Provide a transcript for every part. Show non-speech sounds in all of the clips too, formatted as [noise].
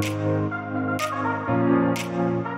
Thank you.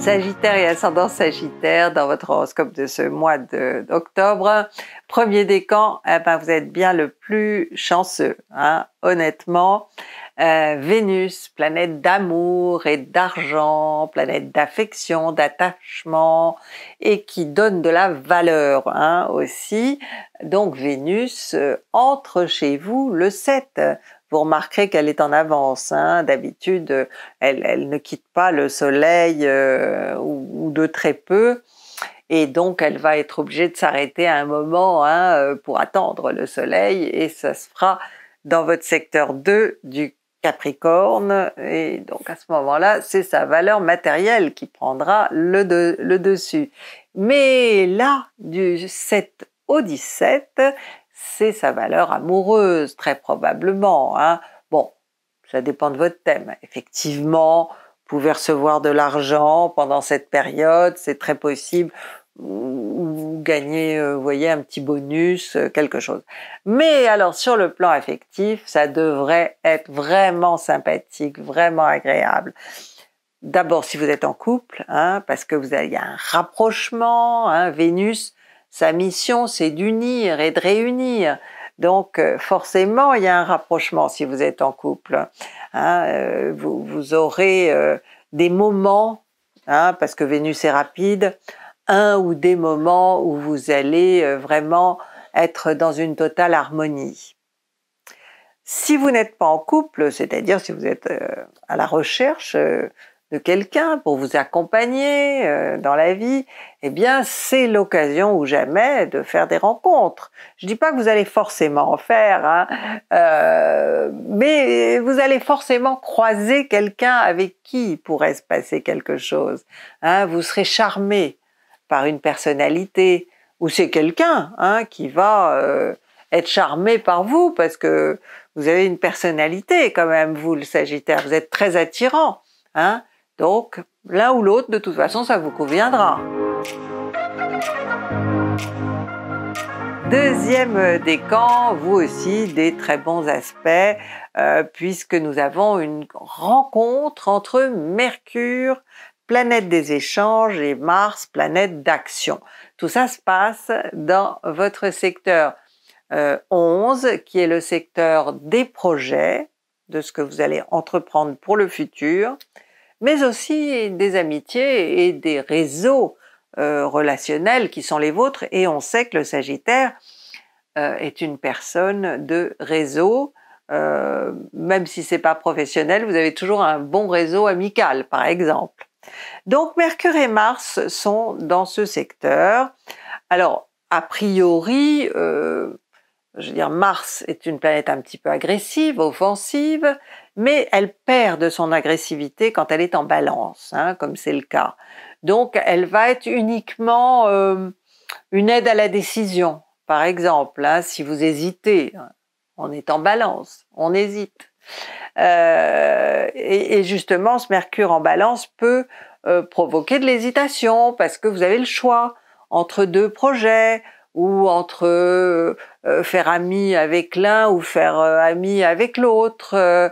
Sagittaire et ascendant Sagittaire, dans votre horoscope de ce mois d'octobre, premier décan, eh ben vous êtes bien le plus chanceux, hein, honnêtement. Euh, Vénus, planète d'amour et d'argent, planète d'affection, d'attachement, et qui donne de la valeur hein, aussi. Donc Vénus euh, entre chez vous le 7. Vous remarquerez qu'elle est en avance. Hein. D'habitude, elle, ne quitte pas le soleil euh, ou, de très peu et donc elle va être obligée de s'arrêter à un moment hein, pour attendre le soleil et ça se fera dans votre secteur 2 du Capricorne, et donc à ce moment-là, c'est sa valeur matérielle qui prendra le, dessus. Mais là, du 7 au 17, c'est sa valeur amoureuse, très probablement. Hein. Bon, ça dépend de votre thème. Effectivement, vous pouvez recevoir de l'argent pendant cette période, c'est très possible ou, gagnez, gagner, euh, vous voyez, un petit bonus, euh, quelque chose. Mais alors sur le plan affectif, ça devrait être vraiment sympathique, vraiment agréable. D'abord si vous êtes en couple, hein, parce que vous y a un rapprochement, hein, Vénus, sa mission c'est d'unir et de réunir. Donc euh, forcément, il y a un rapprochement si vous êtes en couple. Hein, vous, aurez des moments, parce que Vénus est rapide, un ou des moments où vous allez euh, vraiment être dans une totale harmonie. Si vous n'êtes pas en couple, c'est-à-dire si vous êtes euh, à la recherche euh, de quelqu'un pour vous accompagner dans la vie, eh bien c'est l'occasion ou jamais de faire des rencontres. Je ne dis pas que vous allez forcément en faire, hein, mais vous allez forcément croiser quelqu'un avec qui pourrait se passer quelque chose. Hein. vous serez charmé par une personnalité, ou c'est quelqu'un hein, qui va euh, être charmé par vous parce que vous avez une personnalité quand même, vous le Sagittaire, vous êtes très attirant. Hein. Donc l'un ou l'autre, de toute façon, ça vous conviendra. Deuxième décan, vous aussi des très bons aspects, euh, puisque nous avons une rencontre entre Mercure, planète des échanges et Mars, planète d'action. Tout ça se passe dans votre secteur 11, euh, qui est le secteur des projets, de ce que vous allez entreprendre pour le futur, mais aussi des amitiés et des réseaux euh, relationnels qui sont les vôtres. Et on sait que le Sagittaire euh, est une personne de réseau. même si c'est pas professionnel, vous avez toujours un bon réseau amical, par exemple. Donc Mercure et Mars sont dans ce secteur. Alors, a priori, euh, je veux dire, Mars est une planète un petit peu agressive, offensive, mais elle perd de son agressivité quand elle est en balance, hein, comme c'est le cas. Donc, elle va être uniquement euh, une aide à la décision, par exemple, hein, si vous hésitez. Hein, on est en balance, on hésite. Euh, et, justement, ce Mercure en balance peut euh, provoquer de l'hésitation parce que vous avez le choix entre deux projets ou entre euh, faire ami avec l'un ou faire ami avec l'autre.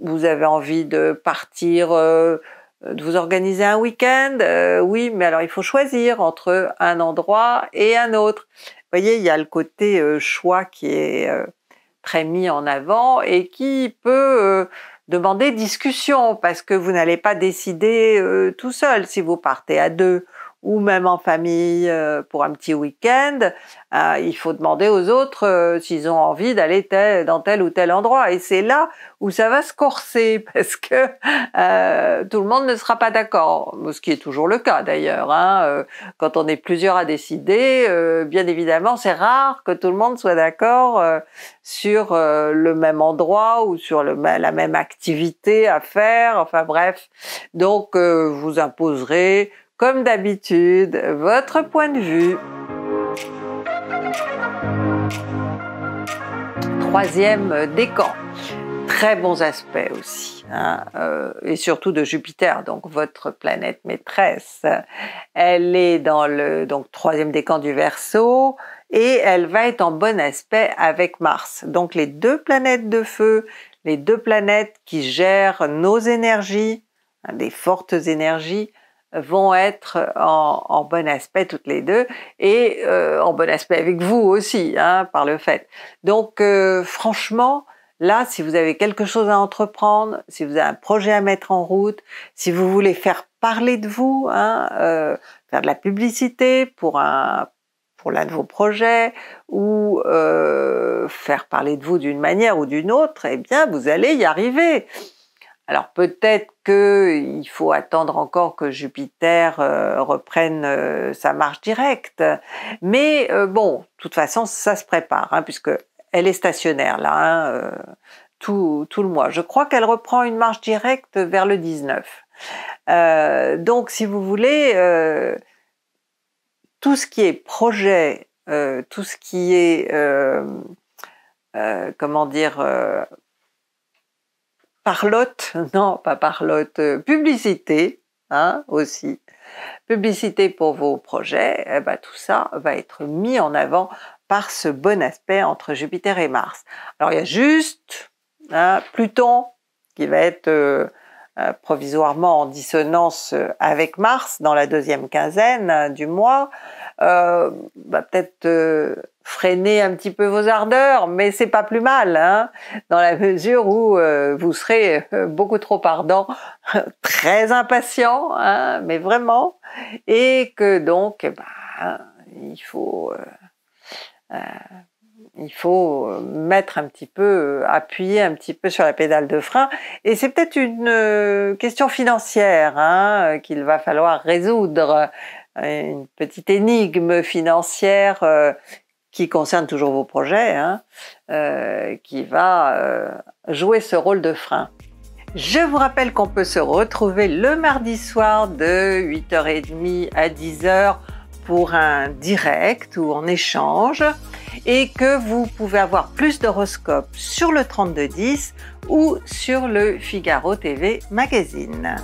vous avez envie de partir de vous organiser un week-end, oui, mais alors il faut choisir entre un endroit et un autre. Vous voyez, il y a le côté choix qui est, très mis en avant et qui peut euh, demander discussion parce que vous n'allez pas décider euh, tout seul si vous partez à deux ou même en famille euh, pour un petit week-end, euh, il faut demander aux autres euh, s'ils ont envie d'aller dans tel ou tel endroit. Et c'est là où ça va se corser [laughs] parce que tout le monde ne sera pas d'accord, ce qui est toujours le cas d'ailleurs. Hein. Quand on est plusieurs à décider, bien évidemment, c'est rare que tout le monde soit d'accord sur le même endroit ou sur la même activité à faire. Enfin bref, donc vous imposerez comme d'habitude, votre point de vue. Troisième décan. Très bons aspects aussi, hein, euh, et surtout de Jupiter, donc votre planète maîtresse. Elle est dans le donc troisième décan du Verseau et elle va être en bon aspect avec Mars. Donc les deux planètes de feu, les deux planètes qui gèrent nos énergies, hein, des fortes énergies, vont être en, bon aspect toutes les deux et euh, en bon aspect avec vous aussi, hein, par le fait. Donc euh, franchement, là, si vous avez quelque chose à entreprendre, si vous avez un projet à mettre en route, si vous voulez faire parler de vous, hein, euh, faire de la publicité pour un pour l'un de vos projets ou faire parler de vous d'une manière ou d'une autre, eh bien, vous allez y arriver. Alors peut-être qu'il faut attendre encore que Jupiter euh, reprenne euh, sa marche directe, mais euh, bon, de toute façon, ça se prépare, hein, puisque elle est stationnaire là, hein, tout, tout, le mois. Je crois qu'elle reprend une marche directe vers le 19. donc si vous voulez, tout ce qui est projet, tout ce qui est, comment dire, parlotte, [laughs] non pas parlotte, euh, publicité, hein, aussi, publicité pour vos projets, eh ben, tout ça va être mis en avant par ce bon aspect entre Jupiter et Mars. Alors il y a juste hein, Pluton qui va être euh, euh, provisoirement en dissonance avec Mars dans la deuxième quinzaine hein, du mois, euh, bah, peut-être euh, freiner un petit peu vos ardeurs, mais c'est pas plus mal, hein, dans la mesure où euh, vous serez euh, beaucoup trop ardent, [laughs] très impatient, hein, mais vraiment, et que donc, bah, il faut il faut mettre un petit peu, appuyer un petit peu sur la pédale de frein. Et c'est peut-être une question financière hein, qu'il va falloir résoudre une petite énigme financière euh, qui concerne toujours vos projets, hein, euh, qui va euh, jouer ce rôle de frein. Je vous rappelle qu'on peut se retrouver le mardi soir de 8h30 à 10h pour un direct ou en échange et que vous pouvez avoir plus d'horoscopes sur le 3210 ou sur le Figaro TV Magazine.